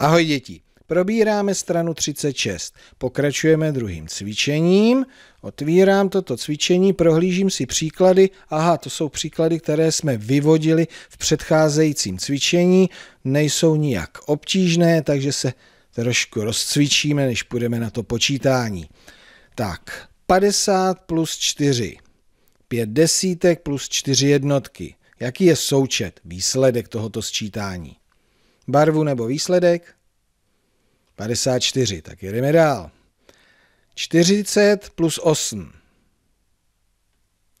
Ahoj děti, probíráme stranu 36, pokračujeme druhým cvičením, otvírám toto cvičení, prohlížím si příklady, aha, to jsou příklady, které jsme vyvodili v předcházejícím cvičení, nejsou nijak obtížné, takže se trošku rozcvičíme, než půjdeme na to počítání. Tak, 50 plus 4, 5 desítek plus 4 jednotky. Jaký je součet, výsledek tohoto sčítání? barvu nebo výsledek? 54, tak jdeme dál. 40 plus 8.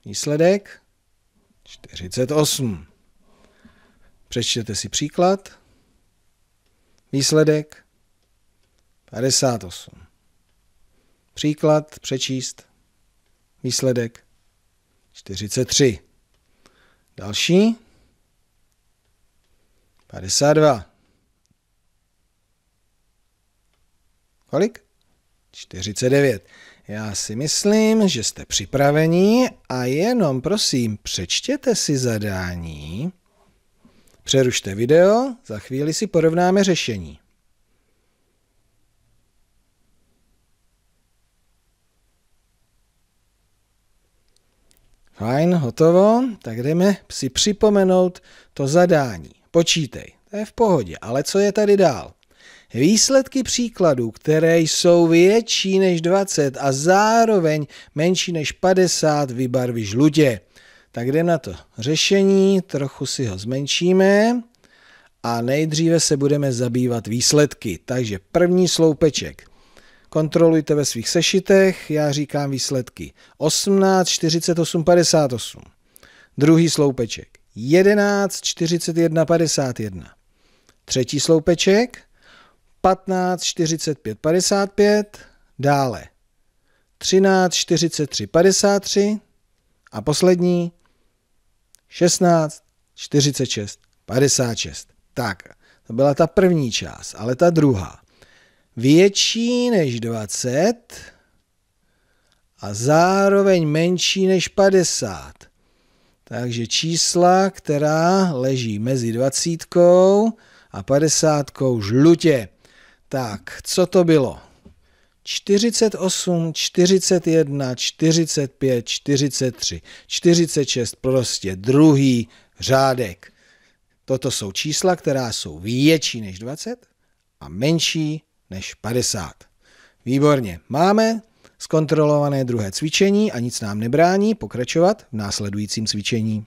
Výsledek 48. Přečtěte si příklad. Výsledek 58. Příklad přečíst. Výsledek 43. Další 52. Kolik? 49. Já si myslím, že jste připraveni a jenom prosím přečtěte si zadání. Přerušte video, za chvíli si porovnáme řešení. Fajn, hotovo, tak jdeme si připomenout to zadání. Počítej, to je v pohodě, ale co je tady dál? Výsledky příkladů, které jsou větší než 20 a zároveň menší než 50, vybarví žlutě. Tak jde na to řešení, trochu si ho zmenšíme a nejdříve se budeme zabývat výsledky. Takže první sloupeček. Kontrolujte ve svých sešitech, já říkám výsledky. 18, 48, 58. Druhý sloupeček. 11, 41, 51. Třetí sloupeček. 15, 45, 55, dále 13, 43, 53 a poslední 16, 46, 56. Tak, to byla ta první část, ale ta druhá. Větší než 20 a zároveň menší než 50. Takže čísla, která leží mezi dvacítkou a padesátkou žlutě. Tak, co to bylo? 48, 41, 45, 43, 46, prostě druhý řádek. Toto jsou čísla, která jsou větší než 20 a menší než 50. Výborně, máme zkontrolované druhé cvičení a nic nám nebrání pokračovat v následujícím cvičení.